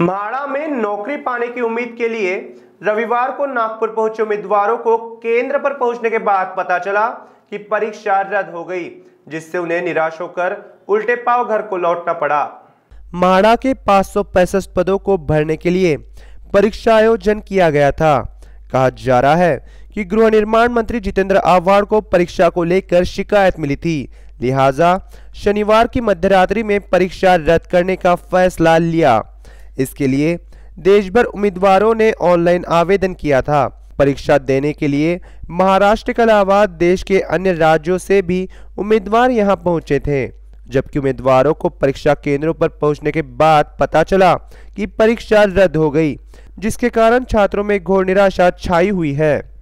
माड़ा में नौकरी पाने की उम्मीद के लिए रविवार को नागपुर पहुंचे उम्मीदवारों को केंद्र पर पहुंचने के बाद पता चला कि परीक्षा रद्द हो गई जिससे उन्हें निराश होकर उल्टे पाव घर को लौटना पड़ा माड़ा के पाँच पदों को भरने के लिए परीक्षा आयोजन किया गया था कहा जा रहा है कि गृह निर्माण मंत्री जितेंद्र आवाड़ को परीक्षा को लेकर शिकायत मिली थी लिहाजा शनिवार की मध्यरात्रि में परीक्षा रद्द करने का फैसला लिया इसके लिए देश भर उम्मीदवारों ने ऑनलाइन आवेदन किया था परीक्षा देने के लिए महाराष्ट्र के अलावा देश के अन्य राज्यों से भी उम्मीदवार यहां पहुंचे थे जबकि उम्मीदवारों को परीक्षा केंद्रों पर पहुंचने के बाद पता चला कि परीक्षा रद्द हो गई जिसके कारण छात्रों में घोर निराशा छाई हुई है